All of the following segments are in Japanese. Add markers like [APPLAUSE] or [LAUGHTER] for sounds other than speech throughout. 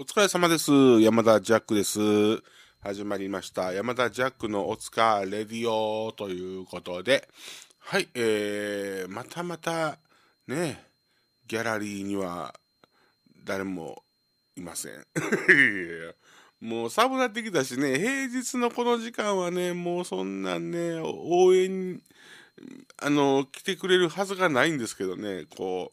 お疲れ様です。山田ジャックです。始まりました。山田ジャックのおつかレディオということで、はい、えー、またまた、ね、ギャラリーには誰もいません。[LAUGHS] もう寒なってきたしね、平日のこの時間はね、もうそんなね、応援、あの、来てくれるはずがないんですけどね、こ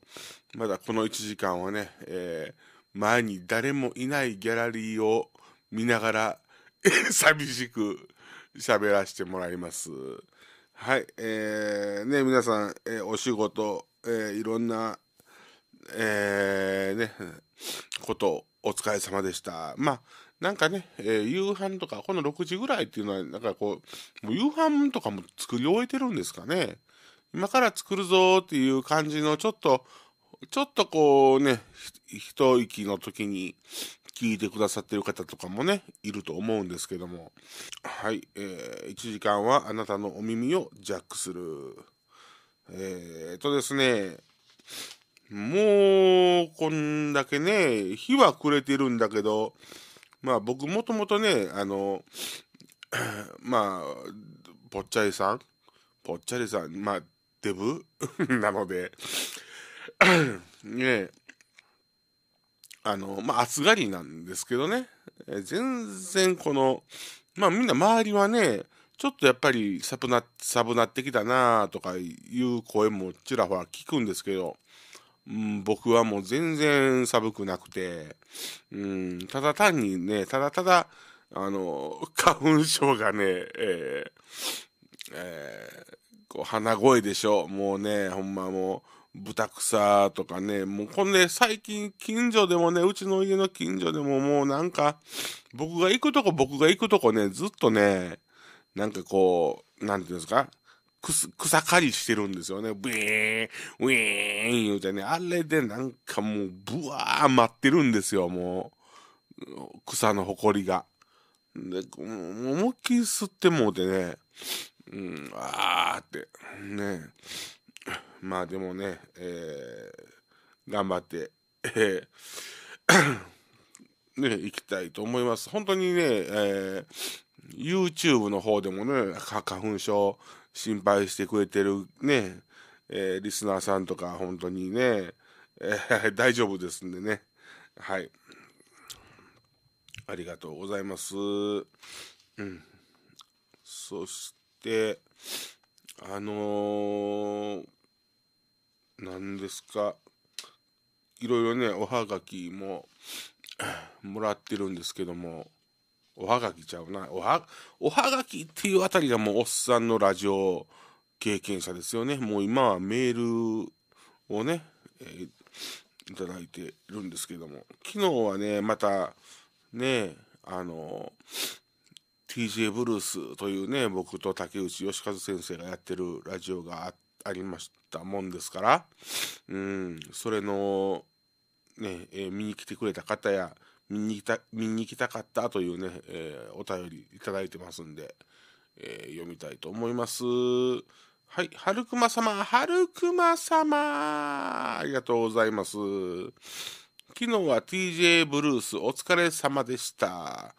う、まだこの1時間はね、えー前に誰もいないギャラリーを見ながら [LAUGHS] 寂しく喋らせてもらいます。はい、えー、ね、皆さん、えー、お仕事、えー、いろんな、えー、ね、ことお疲れ様でした。まあ、なんかね、えー、夕飯とか、この6時ぐらいっていうのは、なんかこう、もう夕飯とかも作り終えてるんですかね。今から作るぞっていう感じの、ちょっと、ちょっとこうね、一息の時に聞いてくださってる方とかもね、いると思うんですけども。はい、えー、1時間はあなたのお耳をジャックする。えー、とですね、もう、こんだけね、日は暮れてるんだけど、まあ僕もともとね、あの、[CLEARS THROAT] まあ、ぽっちゃりさんぽっちゃりさん、まあ、デブ [LAUGHS] なので、ねあの、まあ、暑がりなんですけどね、え全然この、まあ、みんな周りはね、ちょっとやっぱり寒な寒なってきたなとかいう声もちらほら聞くんですけど、うん、僕はもう全然寒くなくて、うん、ただ単にね、ただただ、あの、花粉症がね、えーえー、こう鼻声でしょ。もうね、ほんまもう、豚草とかね、もうこんね、最近近所でもね、うちの家の近所でももうなんか、僕が行くとこ僕が行くとこね、ずっとね、なんかこう、なんていうんですか、草、草刈りしてるんですよね。ブイーン、ウィーン言うてね、あれでなんかもうブワー待ってるんですよ、もう。草の埃が。で、思いっきり吸ってもうてね、うん、あーって、ね。まあでもね、えー、頑張って、えーね、行きたいと思います。本当にね、えー、YouTube の方でもね、花粉症心配してくれてるね、えー、リスナーさんとか、本当にね、えー、[LAUGHS] 大丈夫ですんでね。はい。ありがとうございます。うん。そして、あのー、何ですかいろいろねおはがきも [CLEARS THROAT] もらってるんですけどもおはがきちゃうなおはおはがきっていうあたりがもうおっさんのラジオ経験者ですよねもう今はメールをね、えー、いただいてるんですけども昨日はねまたねあの TJ ブルースというね僕と竹内義和先生がやってるラジオがあってありましたもんですから、うん、それの、ね、えー、見に来てくれた方や、見にた、見に行きたかったというね、えー、お便りいただいてますんで、えー、読みたいと思います。はい、春熊様、春熊様、ありがとうございます。昨日は TJ ブルースお疲れ様でした。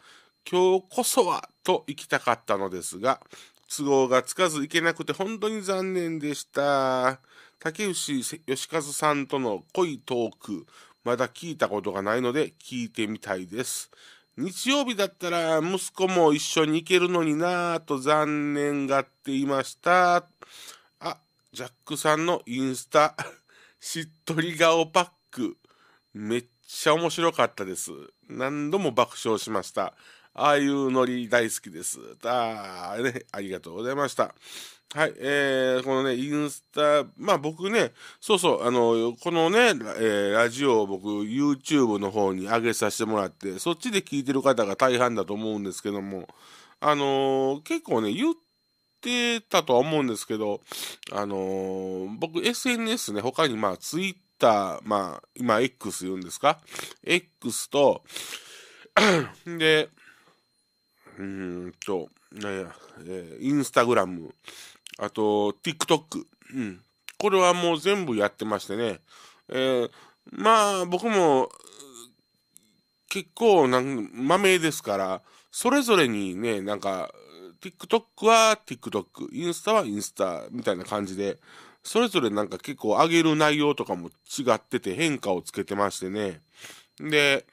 今日こそはと行きたかったのですが、都合がつかず行けなくて本当に残念でした。竹内義和さんとの恋トーク、まだ聞いたことがないので聞いてみたいです。日曜日だったら息子も一緒に行けるのになぁと残念がっていました。あ、ジャックさんのインスタ、[LAUGHS] しっとり顔パック、めっちゃ面白かったです。何度も爆笑しました。ああいうノリ大好きです。ああ、ね、ありがとうございました。はい、えー、このね、インスタ、まあ僕ね、そうそう、あの、このね、えー、ラジオを僕、YouTube の方に上げさせてもらって、そっちで聞いてる方が大半だと思うんですけども、あのー、結構ね、言ってたとは思うんですけど、あのー、僕、SNS ね、他にまあ、Twitter、まあ、今、X 言うんですか ?X と [CLEARS THROAT] で、うんと、なんや、えー、インスタグラム、あと、TikTok。うん。これはもう全部やってましてね。えー、まあ、僕も、結構、なん、ですから、それぞれにね、なんか、TikTok は TikTok、インスタはインスタ、みたいな感じで、それぞれなんか結構上げる内容とかも違ってて変化をつけてましてね。で、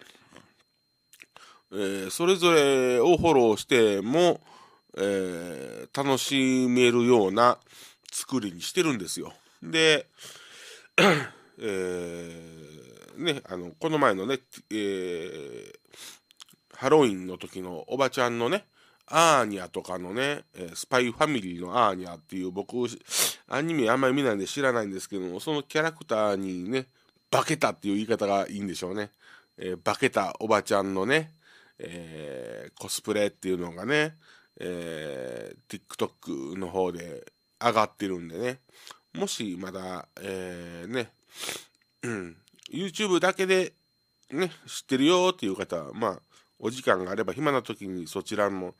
えー、それぞれをフォローしても、えー、楽しめるような作りにしてるんですよ。で、[CLEARS THROAT] えー、ね、あの、この前のね、えー、ハロウィンの時のおばちゃんのね、アーニャとかのね、スパイファミリーのアーニャっていう僕、アニメあんまり見ないんで知らないんですけども、そのキャラクターにね、化けたっていう言い方がいいんでしょうね。えー、化けたおばちゃんのね、えー、コスプレっていうのがね、えー、TikTok の方で上がってるんでね、もしまだ、えー、ね、うん、YouTube だけで、ね、知ってるよっていう方は、まあ、お時間があれば暇な時にそちらも、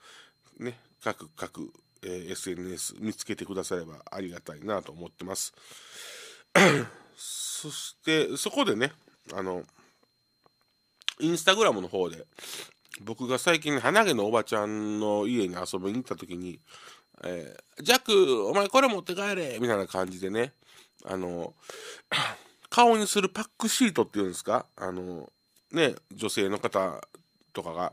ね、各、各、えー、SNS 見つけてくださればありがたいなと思ってます。そして、そこでね、あの、インスタグラムの方で、僕が最近、花毛のおばちゃんの家に遊びに行った時に、えー、ジャック、お前これ持って帰れみたいな感じでね、あの、顔にするパックシートっていうんですかあの、ね、女性の方とかが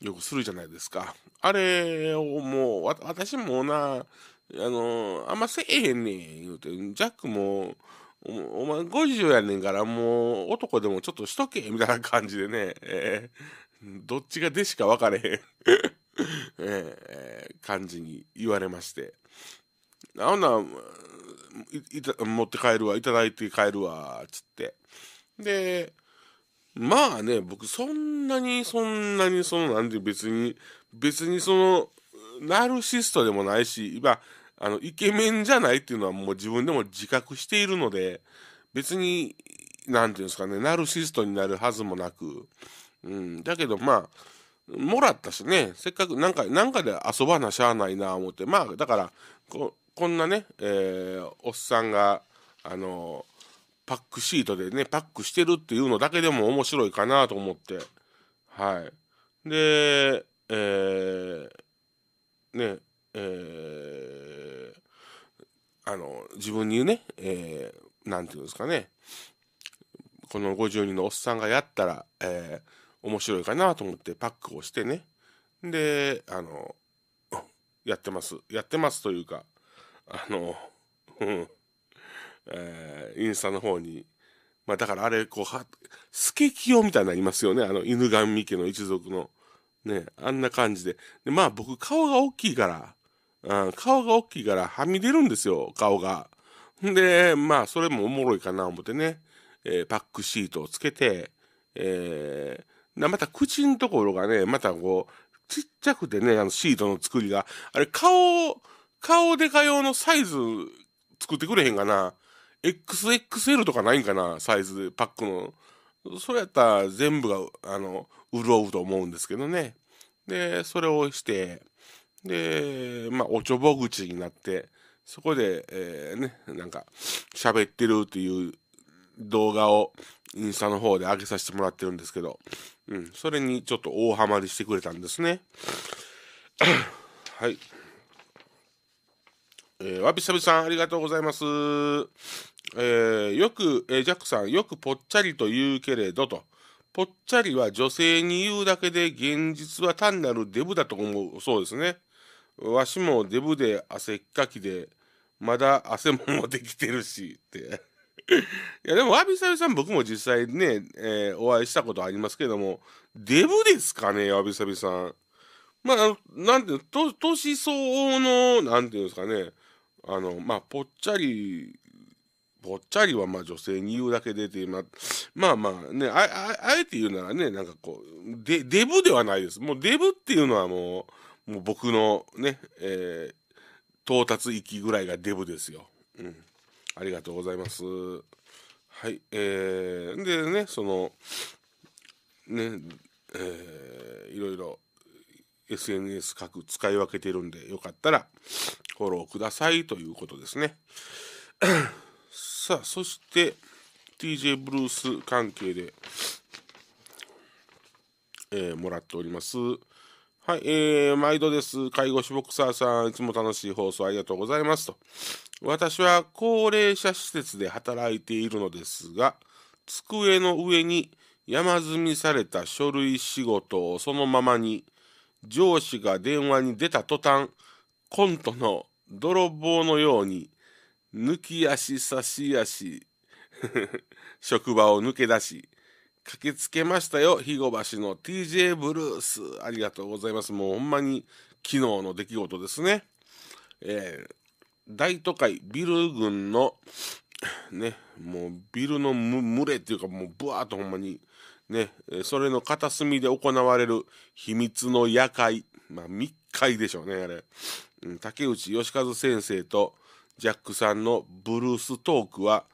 よくするじゃないですか。あれをもう、私もな、あの、あんませえへんねん言うて、ジャックも、お前50やねんからもう男でもちょっとしとけみたいな感じでね、えーどっちがでしか分かれへん [LAUGHS] えー、感じに言われまして。あんな持って帰るわ、いただいて帰るわ、つって。で、まあね、僕そんなにそんなにその、なんで別に、別にその、ナルシストでもないし、今、あの、イケメンじゃないっていうのはもう自分でも自覚しているので、別に、なんていうんですかね、ナルシストになるはずもなく、うん、だけどまあもらったしねせっかくなんかなんかで遊ばなしゃあないな思ってまあだからこんなね、えー、おっさんがあのパックシートでねパックしてるっていうのだけでも面白いかなと思ってはいでえー、ねえー、あの自分にね、えー、なんていうんですかねこの5 2人のおっさんがやったら、えー、面白いかなと思ってパックをしてねであの [LAUGHS] やってますやってますというかあのうん、えー、インスタの方にまあだからあれこうはスケキヨみたいなのいますよねあの犬神家の一族のねあんな感じででまあ僕顔が大きいから、うん、顔が大きいからはみ出るんですよ顔が。でまあそれもおもろいかな思ってね、えー、パックシートをつけて、えー、な、また口のところがね、またこう、ちっちゃくてね、あのシートの作りが。あれ、顔、顔でか用のサイズ作ってくれへんかな。XXL とかないんかな、サイズで、パックの。それやったら全部が、あの、潤うと思うんですけどね。で、それをして、で、まあ、おちょぼ口になって、そこで、えー、ね、なんか、喋ってるっていう動画をインスタの方で上げさせてもらってるんですけど、うん、それにちょっと大ハマりしてくれたんですね。[COUGHS] はい。えー、わびさびさん、ありがとうございます。えー、よく、えー、ジャックさん、よくぽっちゃりと言うけれどと。ぽっちゃりは女性に言うだけで、現実は単なるデブだと思う。そうですね。わしもデブで汗っかきで、まだ汗もできてるしっていやでもわびさびさん僕も実際ね、えー、お会いしたことありますけどもデブですかねわびさびさんまあなんていうの年相応のなんていうんですかねあのまあぽっちゃりぽっちゃりはまあ女性に言うだけでて、まあ、まあまあねああえて言うならねなんかこうデデブではないですもうデブっていうのはもうもう僕のね、えー、到達域ぐらいがデブですようん。ありがとうございます。はい。えー、でね、その、ね、えー、いろいろ SNS 各使い分けてるんで、よかったらフォローくださいということですね。さあ、そして TJ ブルース関係で、えー、もらっております。はい、えー、毎度です。介護士ボクサーさん、いつも楽しい放送ありがとうございますと。私は高齢者施設で働いているのですが、机の上に山積みされた書類仕事をそのままに、上司が電話に出た途端、コントの泥棒のように、抜き足差し足、[LAUGHS] 職場を抜け出し、駆けつけましたよ、肥後橋の TJ ブルース。ありがとうございます。もうほんまに昨日の出来事ですね。えー、大都会ビル群のねもうビルの群れっていうかもうブワーッとほんまにねそれの片隅で行われる秘密の夜会まあ密会でしょうねあれ、竹内義和先生とジャックさんのブルーストークは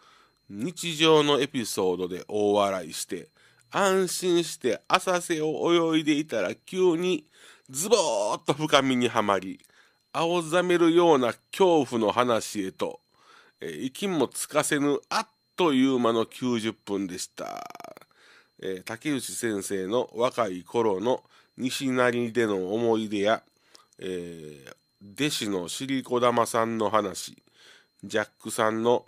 日常のエピソードで大笑いして安心して浅瀬を泳いでいたら急にズボーッと深みにはまり青ざめるような恐怖の話へと、えー、息もつかせぬあっという間の90分でした、えー、竹内先生の若い頃の西成での思い出や、えー、弟子の尻子玉さんの話ジャックさんの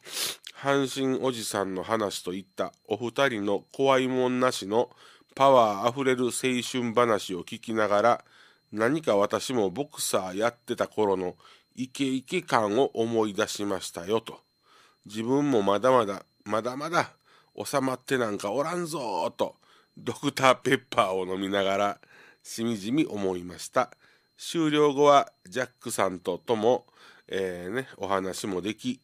阪神おじさんの話といったお二人の怖いもんなしのパワーあふれる青春話を聞きながら何か私もボクサーやってた頃のイケイケ感を思い出しましたよと。自分もまだまだ、まだまだ収まってなんかおらんぞーと、ドクターペッパーを飲みながら、しみじみ思いました。終了後はジャックさんととも、えー、ね、お話もでき、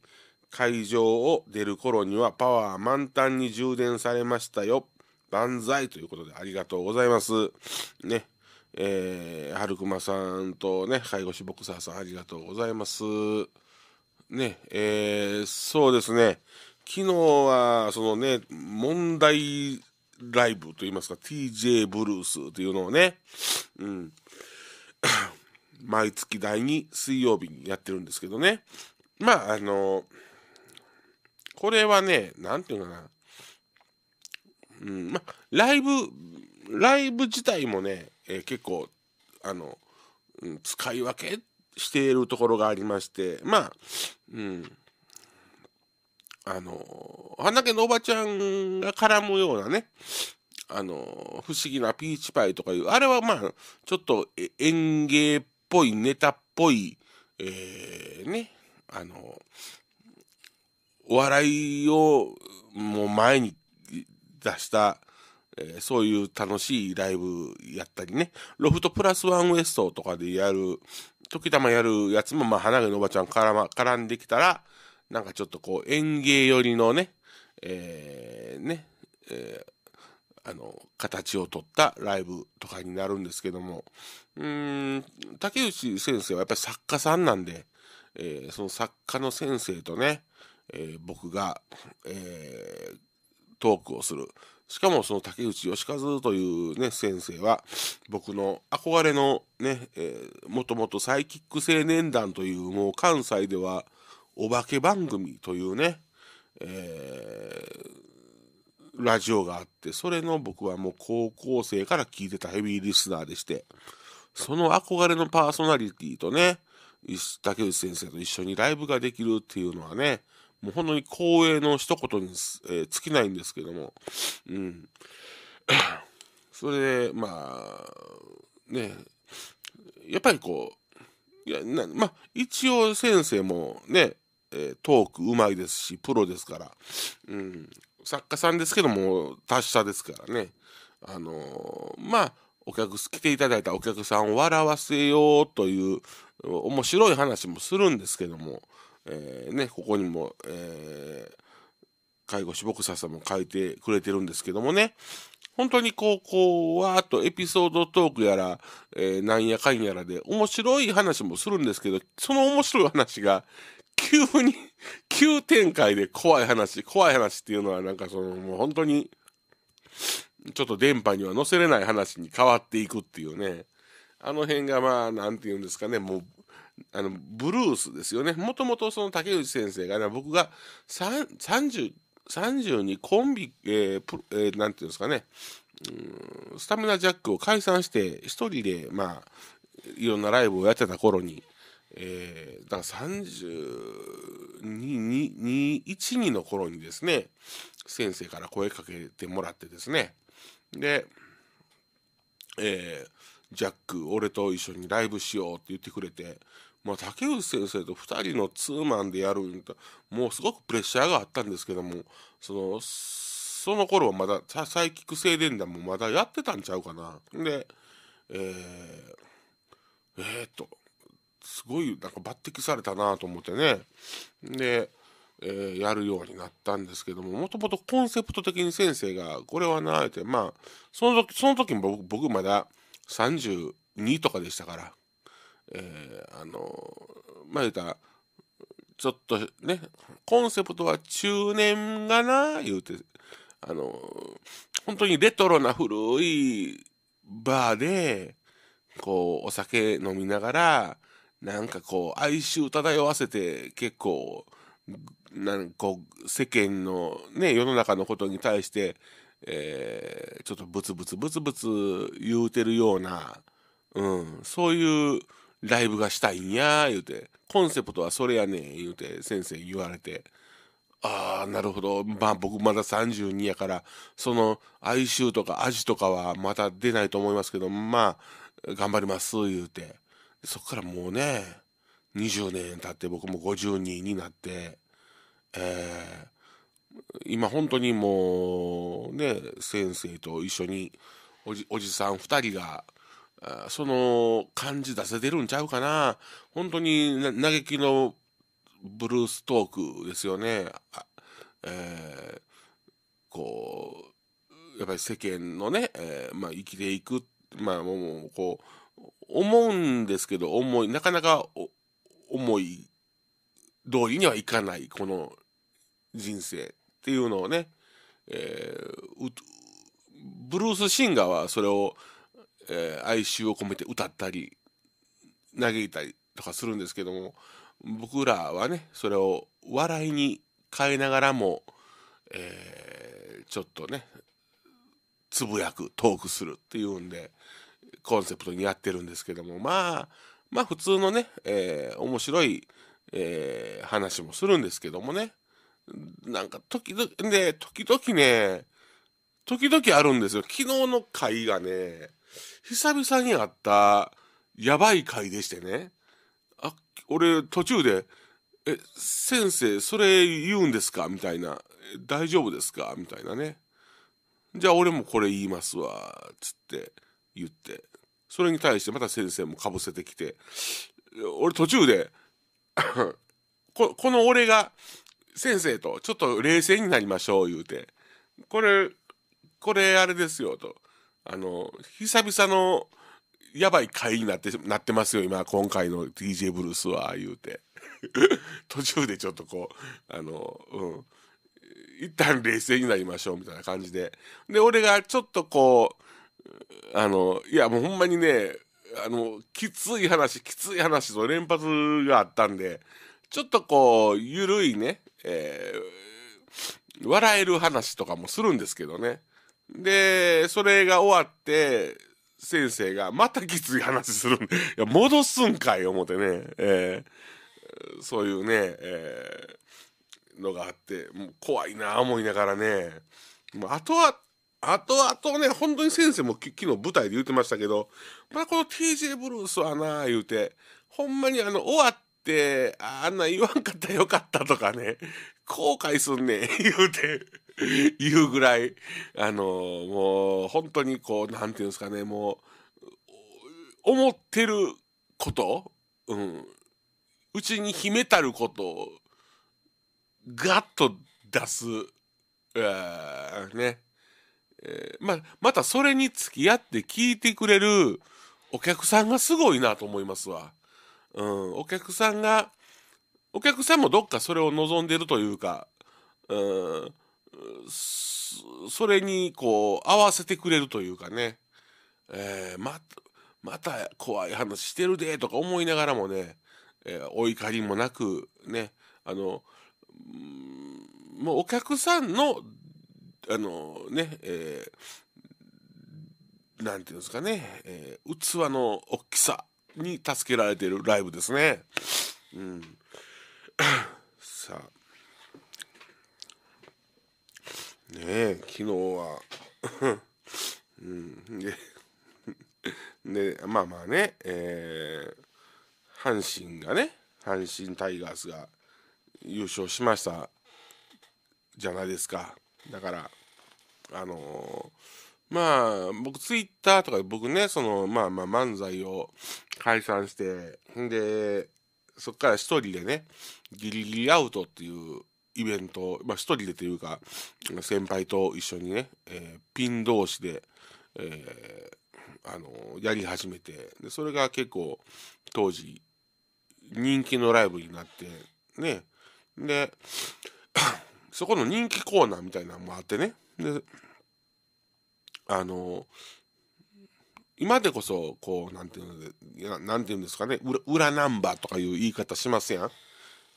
会場を出る頃にはパワー満タンに充電されましたよ。万歳ということでありがとうございます。ね。えー、春熊さんとね、介護士ボクサーさんありがとうございます。ね、えー、そうですね、昨日は、そのね、問題ライブといいますか、TJ ブルースというのをね、うん、[COUGHS] 毎月第2水曜日にやってるんですけどね、まあ、あの、これはね、なんていうかな、うん、ま、ライブ、ライブ自体もね、えー、結構あの、うん、使い分けしているところがありましてまあうんあの花家のおばちゃんが絡むようなねあの不思議なピーチパイとかいうあれはまあちょっと園芸っぽいネタっぽい、えー、ねあのお笑いをもう前に出したえー、そういう楽しいライブやったりね、ロフトプラスワンウエストとかでやる、時たまやるやつも、まあ、花毛のおばちゃんから、ま、絡んできたら、なんかちょっとこう、園芸寄りのね、えー、ね、えー、あの、形をとったライブとかになるんですけども、うーん、竹内先生はやっぱり作家さんなんで、えー、その作家の先生とね、え僕が、えトークをする。しかもその竹内義和というね先生は僕の憧れのね、えもともとサイキック青年団というもう関西ではお化け番組というね、えー、ラジオがあってそれの僕はもう高校生から聞いてたヘビーリスナーでしてその憧れのパーソナリティとね竹内先生と一緒にライブができるっていうのはねもう本当に光栄の一言に、えー、尽きないんですけども、うん。[COUGHS] それで、まあ、ね、やっぱりこう、いや、なまあ、一応先生もね、えー、トークうまいですし、プロですから、うん、作家さんですけども、達者ですからね、あのー、まあ、お客、来ていただいたお客さんを笑わせようという、面白い話もするんですけども、えー、ね、ここにも、えー、介護士ボクサーさんも書いてくれてるんですけどもね、本当にこう、こう、わーっとエピソードトークやら、えー、なんやかんやらで、面白い話もするんですけど、その面白い話が、急に急展開で怖い話、怖い話っていうのはなんかその、もう本当に、ちょっと電波には載せれない話に変わっていくっていうね。あの辺がまあ、なんて言うんですかね、もうあのブルースですよねもともとその竹内先生がね僕が3 2コンビ、えーえー、なんていうんですかねスタミナジャックを解散して1人でまあいろんなライブをやってた頃に、えー、だから3212の頃にですね先生から声かけてもらってですねで、えー、ジャック俺と一緒にライブしようって言ってくれてまあ、竹内先生と2人のツーマンでやるんだもうすごくプレッシャーがあったんですけどもそのその頃はまだサイキック青団もまだやってたんちゃうかな。でえー、えー、っとすごいなんか抜擢されたなと思ってねで、えー、やるようになったんですけどももともとコンセプト的に先生がこれはなあえてまあその時その時も僕まだ32とかでしたから。のまあ言うたらちょっとねコンセプトは中年がな言うてあの本当にレトロな古いバーでこうお酒飲みながらなんかこう哀愁漂わせて結構なんか世間のね世の中のことに対して、えー、ちょっとブツブツブツブツ言うてるような、うん、そういうライブがしたいんや言うてコンセプトはそれやねん言うて先生言われてああなるほどまあ僕まだ32やからその哀愁とか味とかはまた出ないと思いますけどまあ頑張ります言うてそっからもうね20年経って僕も52になってえー、今本当にもうね先生と一緒におじおじさん2人がその感じ出せてるんちゃうかな。本当に嘆きのブルーストークですよね。えー、こう、やっぱり世間のね、えー、まあ生きていく、まあもう、こう、思うんですけど、思い、なかなか思い通りにはいかない、この人生っていうのをね、えー、ブルースシンガーはそれを、えー、哀愁を込めて歌ったり嘆いたりとかするんですけども僕らはねそれを笑いに変えながらも、えー、ちょっとねつぶやくトークするっていうんでコンセプトにやってるんですけどもまあまあ普通のね、えー、面白い、えー、話もするんですけどもねなんか時々で時々ね時々あるんですよ。昨日の回がね、久々にあったやばい回でしてね。あ、俺途中で、え、先生、それ言うんですかみたいな。大丈夫ですかみたいなね。じゃあ俺もこれ言いますわ。つって言って。それに対してまた先生もかぶせてきて。俺途中でこ、この俺が先生とちょっと冷静になりましょう言うて。これ、これあれですよと。あの、久々のやばい回になってなってますよ、今、今回の DJ ブルースは、言うて。[LAUGHS] 途中でちょっとこう、あの、うん。一旦冷静になりましょう、みたいな感じで。で、俺がちょっとこう、あの、いや、もうほんまにね、あの、きつい話、きつい話と連発があったんで、ちょっとこう、ゆるいね、えー、笑える話とかもするんですけどね。で、それが終わって、先生が、またきつい話するんで、いや、戻すんかい、思ってね、えー、そういうね、えー、のがあって、もう怖いな、思いながらね、もうあとは、あとあとね、本当に先生も昨日舞台で言ってましたけど、まあ、この TJ ブルースはな、言うて、ほんまにあの、終わって、あんな言わんかったよかったとかね、後悔すんねん、言うて。[LAUGHS] いうぐらいあのもう本当にこう何ていうんですかねもう思ってること、うん、うちに秘めたることをガッと出す、ね、えままたそれに付き合って聞いてくれるお客さんがすごいなと思いますわ。うん、お客さんがお客さんもどっかそれを望んでるというか、うん、それにこう合わせてくれるというかね、えー、ままた怖い話してるでとか思いながらもね、えー、お怒りもなくねあのもうお客さんのあのね、えー、なんていうんですかね、えー、器の大きさに助けられてるライブですね。うん、[COUGHS] さあねえ昨日はうんででまあまあねえー、阪神がね阪神タイガースが優勝しましたじゃないですかだからあのー、まあ僕ツイッターとかで僕ねそのまあまあ漫才を解散してでそっから一人でねギリギリアウトっていうイベント、まあ、一人でというか先輩と一緒にね、えー、ピン同士で、えー、あのやり始めてでそれが結構当時人気のライブになってねで [COUGHS] そこの人気コーナーみたいなのもあってねであの今でこそこう何て言うんでなて言うんですかね裏ナンバーとかいう言い方しますやん。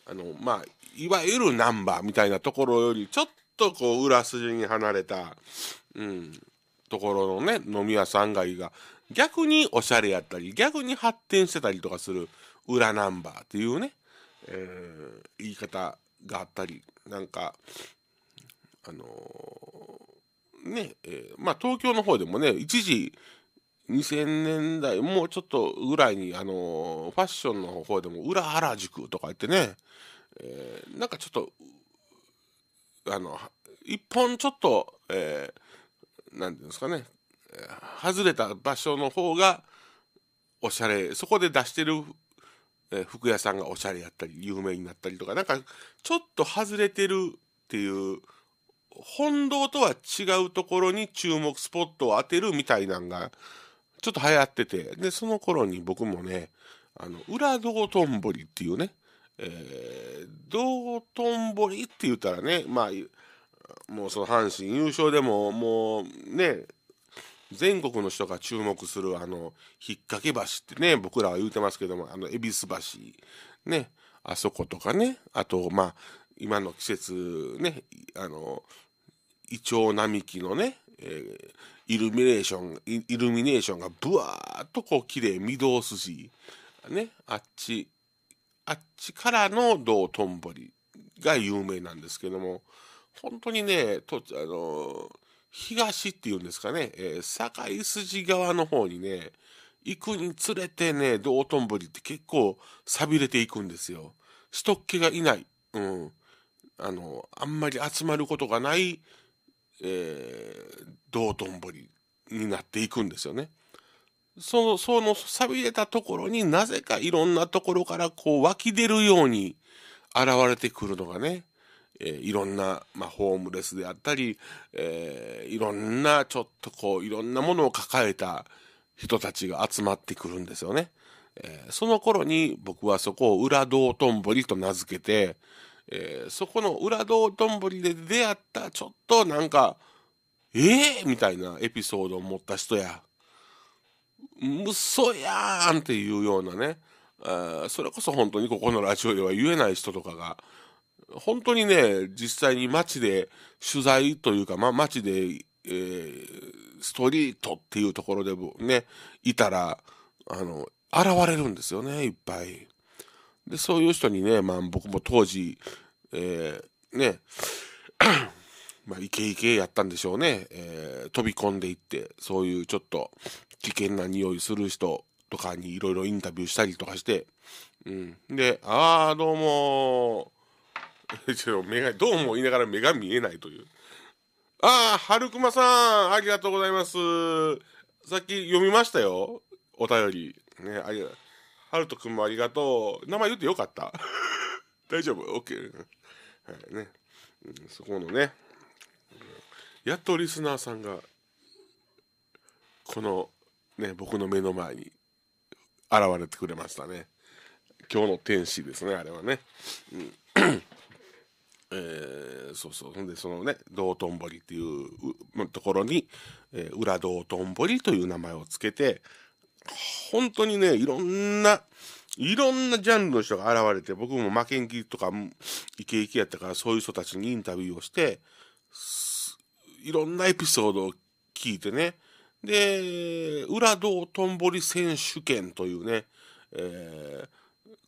あのまあいわゆるナンバーみたいなところよりちょっとこう裏筋に離れた、うん、ところのね飲み屋さん街が逆におしゃれやったり逆に発展してたりとかする裏ナンバーっていうね、えー、言い方があったりなんかあのー、ねえー、まあ東京の方でもね一時2000年代、もうちょっとぐらいに、あのファッションの方でも、裏原宿とか言ってね、えー、なんかちょっと、あの、一本ちょっと、えー、て言うんですかね、外れた場所の方が、おしゃれ、そこで出してる、服屋さんがおしゃれやったり、有名になったりとか、なんか、ちょっと外れてるっていう、本堂とは違うところに注目スポットを当てるみたいなんが、ちょっと流行ってて、で、その頃に僕もね、あの、裏道頓堀っていうね、えー、道頓堀って言ったらね、まあ、もうその阪神優勝でも、もうね、全国の人が注目するあの、引っ掛け橋ってね、僕らは言うてますけども、あの、恵比寿橋、ね、あそことかね、あと、まあ、今の季節ね、あの、イチョウ並木のね、えー、イルミネーションイルミネーションがブワーッとこう綺麗御堂筋ねあっちあっちからの道頓堀が有名なんですけども本当にねとあの東っていうんですかね、えー、境筋側の方にね行くにつれてね道頓堀って結構さびれていくんですよ。人っ気がいない、うん、あのあんまり集まることがないえー、道頓堀になっていくんですよね。その、その錆びれたところになぜかいろんなところからこう湧き出るように現れてくるのがね、えー、いろんな、まあ、ホームレスであったり、えー、いろんなちょっとこういろんなものを抱えた人たちが集まってくるんですよね。えー、その頃に僕はそこを裏道頓堀と名付けて、えー、そこの裏道頓堀で出会ったちょっとなんかえー、みたいなエピソードを持った人や嘘やんっていうようなねあそれこそ本当にここのラジオでは言えない人とかが本当にね実際に街で取材というか、まあ、街で、えー、ストリートっていうところでねいたらあの現れるんですよねいっぱい。でそういう人にね、まあ、僕も当時、えー、ね [COUGHS] まあ、イケイケやったんでしょうね、えー、飛び込んでいってそういうちょっと危険な匂いする人とかにいろいろインタビューしたりとかして、うん、で「ああどうも」[LAUGHS] ちょ目がどうも言いながら目が見えないという「ああ春熊さんありがとうございます」さっき読みましたよお便りねありがとうハルト君もありがとう。名前言ってよかった。[LAUGHS] 大丈夫 ?OK。はいね、うん。そこのね、やっとリスナーさんが、この、ね、僕の目の前に現れてくれましたね。今日の天使ですね、あれはね。うんえー、そうそう。ほんで、そのね、道頓堀っていうところに、えー、裏道頓堀という名前をつけて、本当にね、いろんな、いろんなジャンルの人が現れて、僕も負けん気とか、イケイケやったから、そういう人たちにインタビューをして、いろんなエピソードを聞いてね、で、裏道とんぼり選手権というね、えー、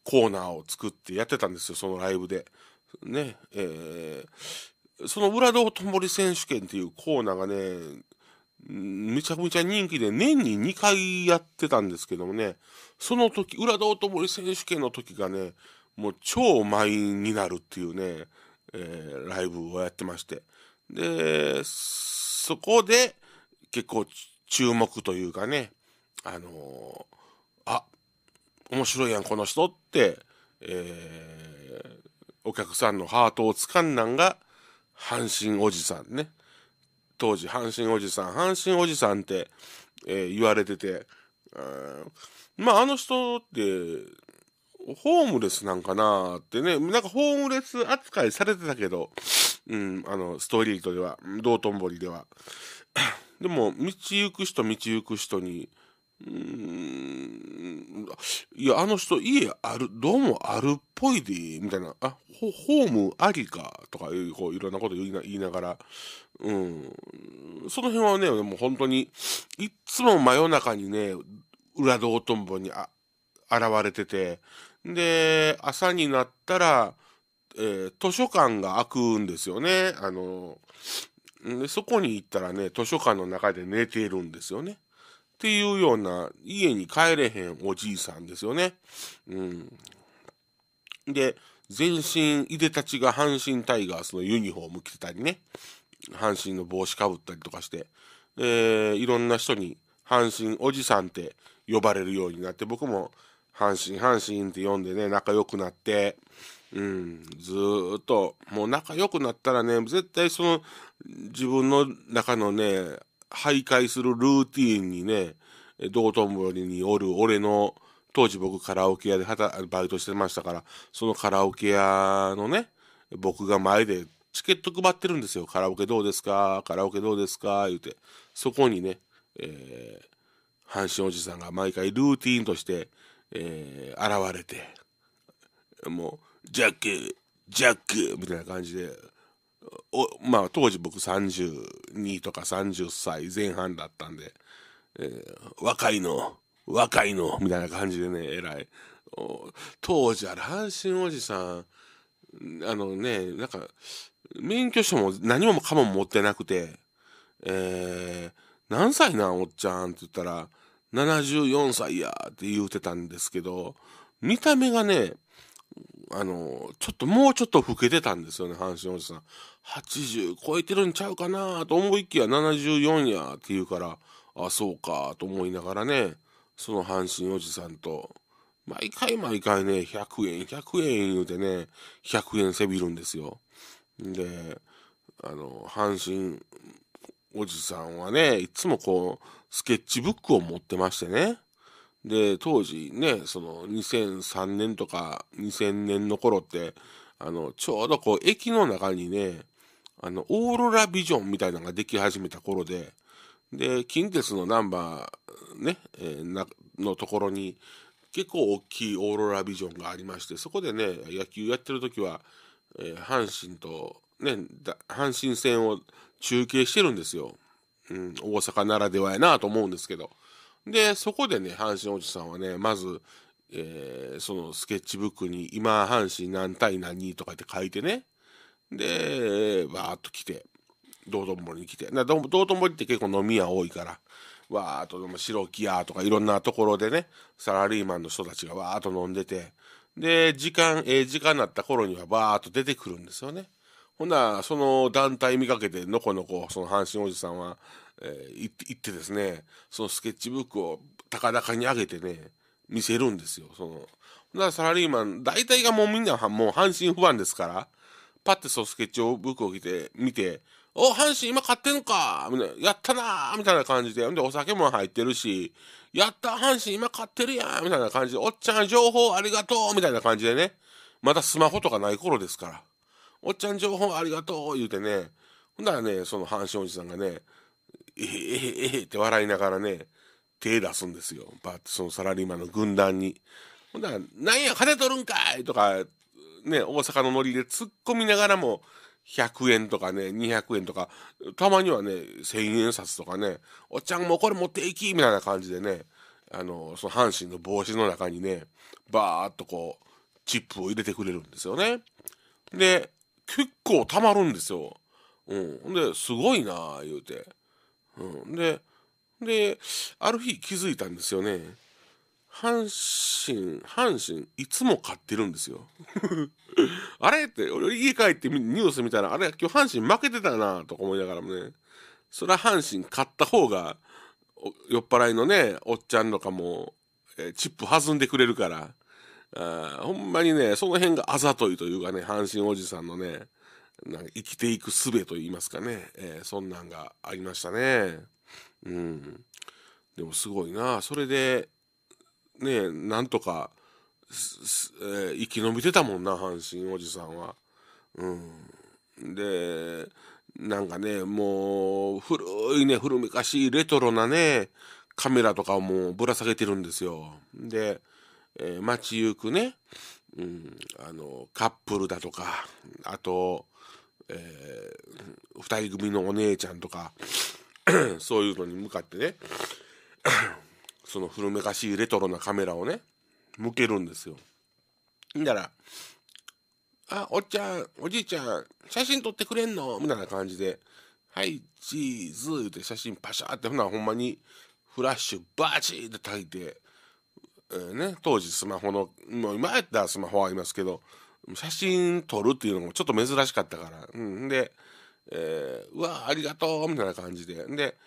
コーナーを作ってやってたんですよ、そのライブで。ね、えー、その裏道とんぼり選手権っていうコーナーがね、めちゃくちゃ人気で年に2回やってたんですけどもね、その時、裏道と森選手権の時がね、もう超満員になるっていうね、えー、ライブをやってまして。で、そこで結構注目というかね、あのー、あ、面白いやん、この人って、えー、お客さんのハートをつかんだんが、阪神おじさんね。当時阪神おじさん阪神おじさんって、えー、言われてて、うまああの人ってホームレスなんかなってねなんかホームレス扱いされてたけど、うん、あのストリートでは道頓堀ではでも道行く人道行く人にうーん、いや、あの人家ある、どうもあるっぽいで、みたいな、あ、ホホームありか、とかいう、こう、いろんなこと言いな言いながら、うん、その辺はね、もう本当に、いつも真夜中にね、裏道頓堀にあ現れてて、で、朝になったら、えー、図書館が開くんですよね。あの、でそこに行ったらね、図書館の中で寝ているんですよね。っていうような、家に帰れへんおじいさんですよね。うん。で、全身いでたちが阪神タイガースのユニフォーム着てたりね、阪神の帽子かぶったりとかして、えー、いろんな人に阪神おじさんって呼ばれるようになって、僕も阪神、阪神って呼んでね、仲良くなって、うん、ずっと、もう仲良くなったらね、絶対その自分の中のね、徘徊するルーティーンにね、道頓堀におる俺の、当時僕カラオケ屋でバイトしてましたから、そのカラオケ屋のね、僕が前でチケット配ってるんですよ。カラオケどうですかカラオケどうですか言うて。そこにね、えー、阪神おじさんが毎回ルーティーンとして、えー、現れて、もう、ジャック、ジャックみたいな感じで、まあ、当時僕32とか30歳前半だったんで、えー、若いの若いのみたいな感じでねえらい当時は阪神おじさんあのねなんか免許証も何もかも持ってなくて、えー、何歳なんおっちゃんって言ったら74歳やって言うてたんですけど見た目がねあの、ちょっともうちょっと老けてたんですよね、阪神おじさん。80超えてるんちゃうかなと思いきや74やって言うからあそうかと思いながらねその阪神おじさんと毎回毎回ね100円100円言うてね100円せびるんですよ。であの阪神おじさんはねいつもこうスケッチブックを持ってましてねで当時ねその2003年とか2000年の頃ってあのちょうどこう駅の中にねあの、オーロラビジョンみたいなのができ始めた頃で、で、近鉄のナンバーね、えー、なのところに結構大きいオーロラビジョンがありまして、そこでね、野球やってる時は、えー、阪神と、ね、阪神戦を中継してるんですよ。うん、大阪ならではやなと思うんですけど。で、そこでね、阪神おじさんはね、まず、えー、そのスケッチブックに今阪神何対何とかって書いてね、でバーッと来て道頓堀に来て道頓堀って結構飲み屋多いからわーっと白木屋とかいろんなところでねサラリーマンの人たちがわーっと飲んでてで時間ええー、時間になった頃にはバーッと出てくるんですよね。ほんなその団体見かけてのこのこその阪神おじさんは、えー、行って行ってですねそのスケッチブックを高々に上げてね見せるんですよ。そのな、らサラリーマン大体がもうみんなもう阪神ファンですから。パッてそのスケッチブックを着て見て、お、阪神今買ってんかみたいな、やったなーみたいな感じで、で、お酒も入ってるし、やった阪神今買ってるやんみたいな感じで、おっちゃん情報ありがとうみたいな感じでね、まだスマホとかない頃ですから、おっちゃん情報ありがとう言うてね、ほんならね、その阪神おじさんがね、えへへへへって笑いながらね、手出すんですよ。パッてそのサラリーマンの軍団に。ほんなら、なんや、金取るんかいとか、ね、大阪のノリで突っ込みながらも、100円とかね、200円とか、たまにはね、1000円札とかね、おっちゃんもこれ持っていきみたいな感じでね、あの、その阪神の帽子の中にね、バーっとこう、チップを入れてくれるんですよね。で、結構たまるんですよ。うん。で、すごいなあ言うて。うん。で、で、ある日気づいたんですよね。阪神、阪神、いつも勝ってるんですよ。[LAUGHS] あれって、俺家帰ってニュース見たら、あれ今日阪神負けてたなとか思いながらもね、そりゃ阪神勝った方が、酔っ払いのね、おっちゃんとかも、えチップ弾んでくれるから、あほんまにね、その辺があざといというかね、阪神おじさんのね、なんか生きていく術といいますかね、えー、そんなんがありましたね。うん。でもすごいな。それで、ねなんとか、えー、生き延びてたもんな阪神おじさんは。うん、でなんかねもう古いね古めかしいレトロなねカメラとかをもうぶら下げてるんですよ。で、えー、街行くね、うん、あのカップルだとかあと、えー、2人組のお姉ちゃんとか [CLEARS THROAT] そういうのに向かってねその古めかしいレトロなカメラをね向けるんですよ。だから「あおっちゃんおじいちゃん写真撮ってくれんの?」みたいな感じで「はいチーズ」言うて写真パシャってほなほんまにフラッシュバチーって焚いて、えー、ね、当時スマホのもう今やったらスマホはいますけど写真撮るっていうのもちょっと珍しかったから、うん、で、えー、うわありがとうみたいな感じでで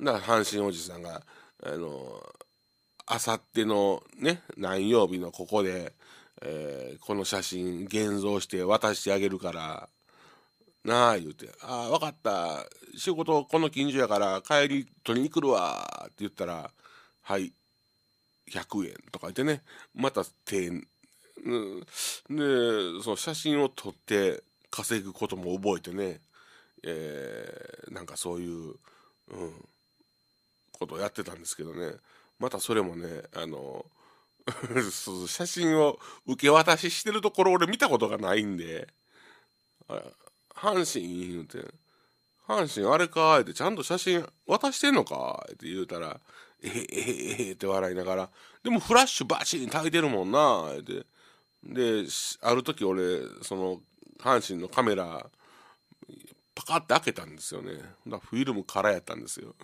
ら阪神おじさんがあのあさってのね何曜日のここで、えー、この写真現像して渡してあげるからなあ言うて「ああ分かった仕事この近所やから帰り取りに来るわ」って言ったら「はい100円」とか言ってねまた手でその写真を撮って稼ぐことも覚えてね、えー、なんかそういう、うん、ことをやってたんですけどねまたそれもねあの [LAUGHS] 写真を受け渡ししてるところ俺見たことがないんで阪神言うて「阪神あれか」ってちゃんと写真渡してんのかって言うたら「ええええって笑いながらでもフラッシュバチン焚いてるもんなってである時俺その阪神のカメラパカって開けたんですよね。だフィルムからやったんですよ。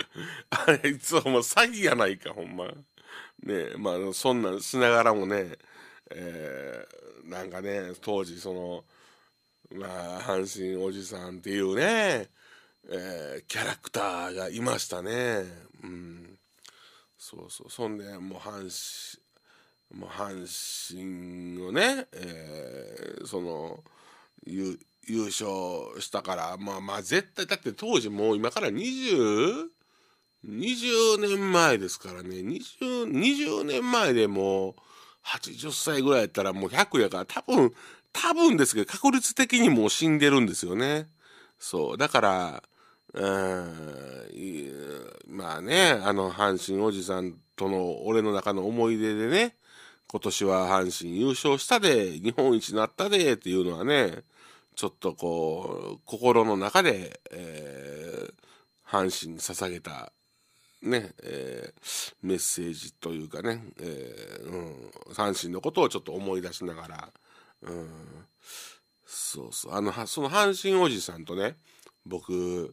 [LAUGHS] あれ、いつは詐欺やないか、ほんま。ねまあ、そんなんしながらもね、えー、なんかね、当時、その、まあ、阪神おじさんっていうね、えー、キャラクターがいましたね。うん。そうそう。そんで、もう阪神、もう阪神をね、えー、その、優勝したから、まあまあ絶対、だって当時もう今から 20? 20年前ですからね、20、20年前でもう、80歳ぐらいやったらもう100やから、多分、多分ですけど、確率的にもう死んでるんですよね。そう。だから、うん、まあね、あの、阪神おじさんとの俺の中の思い出でね、今年は阪神優勝したで、日本一になったで、っていうのはね、ちょっとこう、心の中で、えー、阪神に捧げたね、えー、メッセージというかね、えー、うん、三振のことをちょっと思い出しながら、うん、そうそう、あの、その阪神おじさんとね、僕、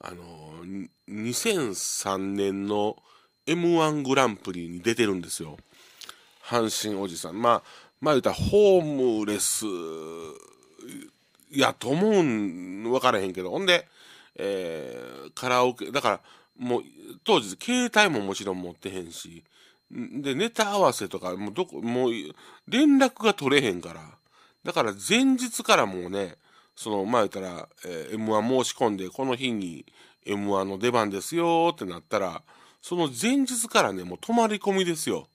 あの、2003年の M1 グランプリに出てるんですよ。阪神おじさん。まあ、まあ言うたらホームレス、いや、と思うん、わからへんけど。ほんで、えー、カラオケ、だから、もう、当時、携帯ももちろん持ってへんし、で、ネタ合わせとか、もうどこ、もう、連絡が取れへんから。だから前日からもうね、その、前言ったら、えー、M1 申し込んで、この日に M1 の出番ですよってなったら、その前日からね、もう泊まり込みですよ。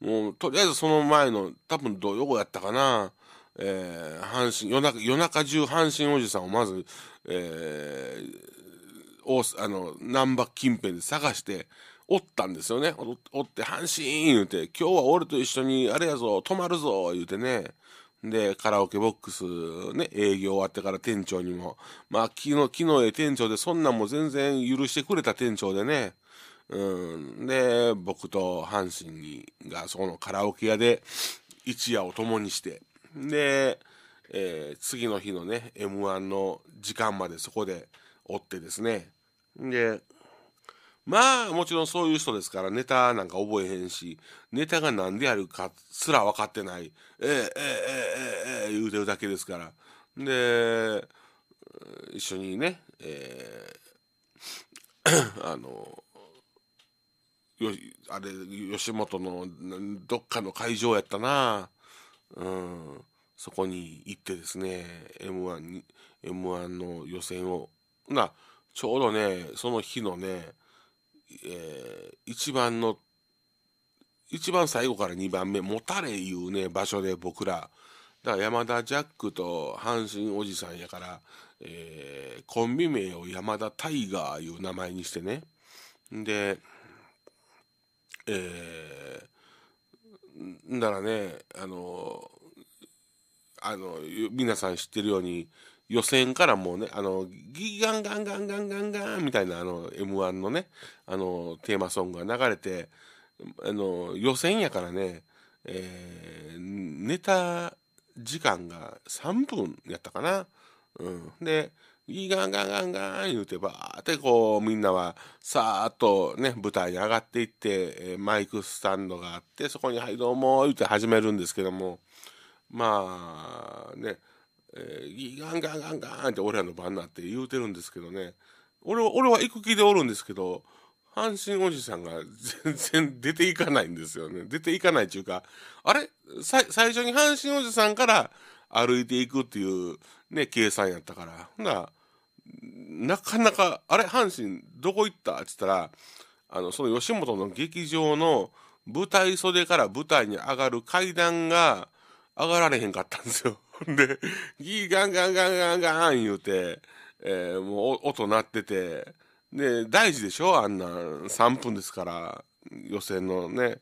もう、とりあえずその前の、多分どこやったかな、えー、阪神、夜中、夜中中阪神おじさんをまず、えー、をあの難波近辺で探しておったんですよねおって阪神言うて今日は俺と一緒にあれやぞ泊まるぞ言うてねで、カラオケボックスね、営業終わってから店長にも、まあ、昨日、昨日店長で、そんなんも全然許してくれた店長でね、うん、で、僕と阪神に、が、そこのカラオケ屋で、一夜を共にして、で、えー、次の日のね、M1 の時間までそこでおってですね、でまあもちろんそういう人ですからネタなんか覚えへんしネタが何であるかすら分かってないえー、えー、ええー、ええ言うてるだけですからで一緒にね、えー、[COUGHS] あのよあれ吉本のどっかの会場やったなうんそこに行ってですね m 1 m 1の予選をなちょうどねその日のね、えー、一番の一番最後から2番目もたれいうね場所で僕らだから山田ジャックと阪神おじさんやから、えー、コンビ名を山田タイガーいう名前にしてねでえー、だからねあのあの皆さん知ってるように予選からもうね、あの、ギガンガンガンガンガンガンみたいな、あの、M1 のね、あの、テーマソングが流れて、あの、予選やからね、えー、ネタ時間が3分やったかな。うん。で、ギガンガンガンガン言うて、ばーってこう、みんなは、さーっとね、舞台に上がっていって、えマイクスタンドがあって、そこに、はい、どうも、言うて始めるんですけども、まあ、ね、えー、ガンガンガンガンって俺らの番になって言うてるんですけどね俺は俺は行く気でおるんですけど阪神おじさんが全然出ていかないんですよね出ていかないっていうかあれ最初に阪神おじさんから歩いていくっていうね計算やったからほんななかなかあれ阪神どこ行ったっつったらあのその吉本の劇場の舞台袖から舞台に上がる階段が上がられへんかったんですよ。[LAUGHS] で、ギーガンガンガンガンガン言うて、えー、もう音鳴ってて、で、大事でしょあんな3分ですから、予選のね。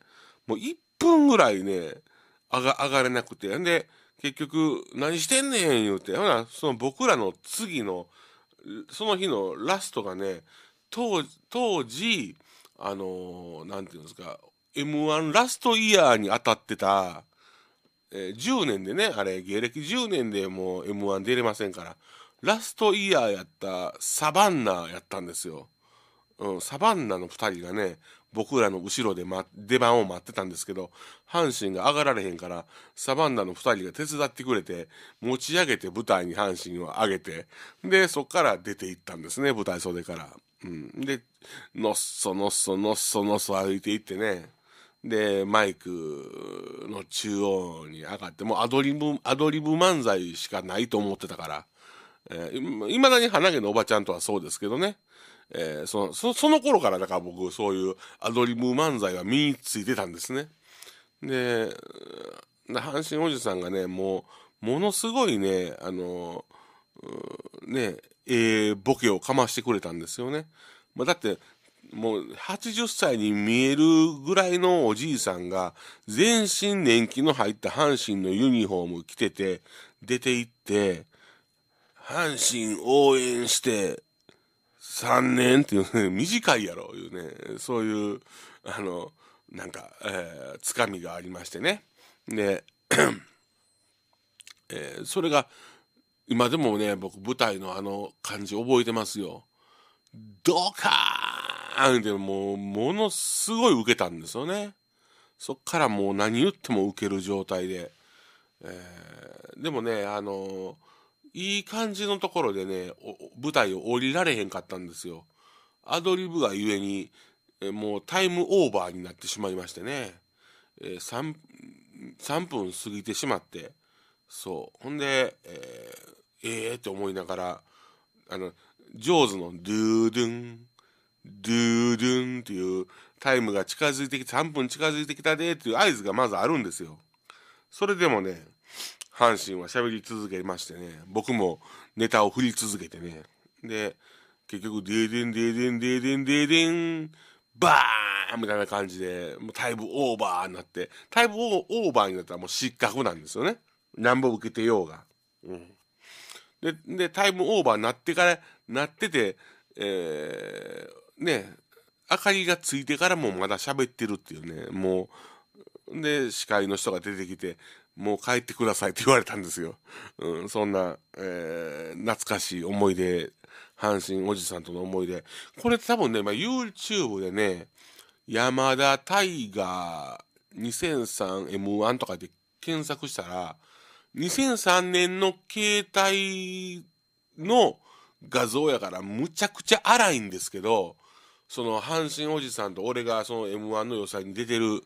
もう1分ぐらいね、上が、上がれなくて。んで、結局、何してんねん言うて。ほな、その僕らの次の、その日のラストがね、当当時、あのー、なんていうんですか、M1 ラストイヤーに当たってた、えー、10年でね、あれ、芸歴10年でもう M1 出れませんから、ラストイヤーやったサバンナやったんですよ。うん、サバンナの2人がね、僕らの後ろで、ま、出番を待ってたんですけど、阪神が上がられへんから、サバンナの2人が手伝ってくれて、持ち上げて舞台に阪神を上げて、で、そっから出ていったんですね、舞台袖から。うん、で、のっそのっそのっそのっそ歩いていってね。でマイクの中央に上がってもうアドリブアドリブ漫才しかないと思ってたからいま、えー、だに鼻毛のおばちゃんとはそうですけどね、えー、そのそその頃からだから僕そういうアドリブ漫才は身についてたんですねで阪神おじさんがねもうものすごいねあのねえー、ボケをかましてくれたんですよね、まあ、だってもう80歳に見えるぐらいのおじいさんが、全身年季の入った阪神のユニフォーム着てて、出て行って、阪神応援して、3年っていうね、短いやろ、いうね、そういう、あの、なんか、えー、つかみがありましてね。で、えー、それが、今でもね、僕、舞台のあの感じ覚えてますよ。ドカーーンってもう、ものすごい受けたんですよね。そっからもう何言っても受ける状態で。えー、でもね、あのー、いい感じのところでね、舞台を降りられへんかったんですよ。アドリブがゆえに、えもうタイムオーバーになってしまいましてね。えー、3, 3分過ぎてしまって。そう。ほんで、えー、えー、って思いながら、あの、ジョーズのドゥードゥン、ドゥードゥンっていうタイムが近づいてきて、3分近づいてきたでっていう合図がまずあるんですよ。それでもね、阪神は喋り続けましてね、僕もネタを振り続けてね。で、結局、デーデンデーデンデーデンデーデン、バーンみたいな感じで、もうタイムオーバーになって、タイムオーバーになったらもう失格なんですよね。なんぼ受けてようが。うん。で、で、タイムオーバーになってから、なってて、えー、ね、明かりがついてからもまだ喋ってるっていうね、もう、で、司会の人が出てきて、もう帰ってくださいって言われたんですよ。うん、そんな、えー、懐かしい思い出、阪神おじさんとの思い出。これ多分ね、まあ、YouTube でね、山田大河 2003M1 とかで検索したら、2003年の携帯の画像やからむちゃくちゃ荒いんですけど、その阪神おじさんと俺がその M1 の予選に出てる、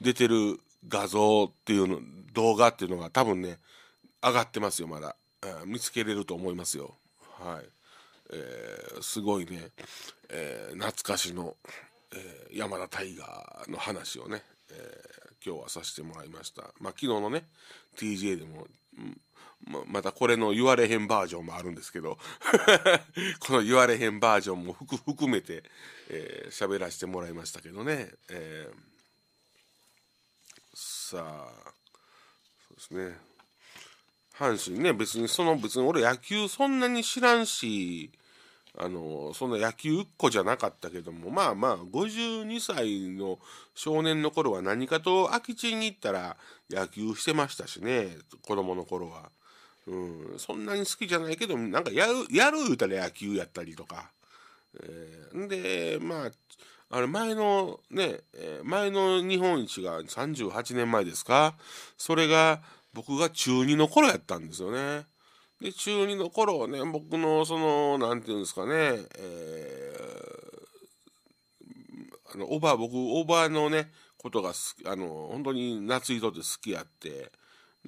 出てる画像っていうの、動画っていうのが多分ね、上がってますよ、まだ。見つけれると思いますよ。はい。えー、すごいね、えー、懐かしの、えー、山田大河の話をね、え今日はさせてもらいました。まあ、昨日のね、TJ でも、うんままたこれの言われへんバージョンもあるんですけど [LAUGHS] この言われへんバージョンも含めて喋、えー、らせてもらいましたけどね、えー、さあそうですね阪神ね別にその別に俺野球そんなに知らんしあのそんな野球っ子じゃなかったけどもまあまあ52歳の少年の頃は何かと空き地に行ったら野球してましたしね子供の頃は。うん、そんなに好きじゃないけどなんかやるやる言うたら野球やったりとか、えー、んでまああれ前のね、前の日本一が38年前ですかそれが僕が中2の頃やったんですよね。で中2の頃はね僕のその何て言うんですかね、えー、あのオーバー僕オーバーのねことがあの本当に夏井戸って好きやって。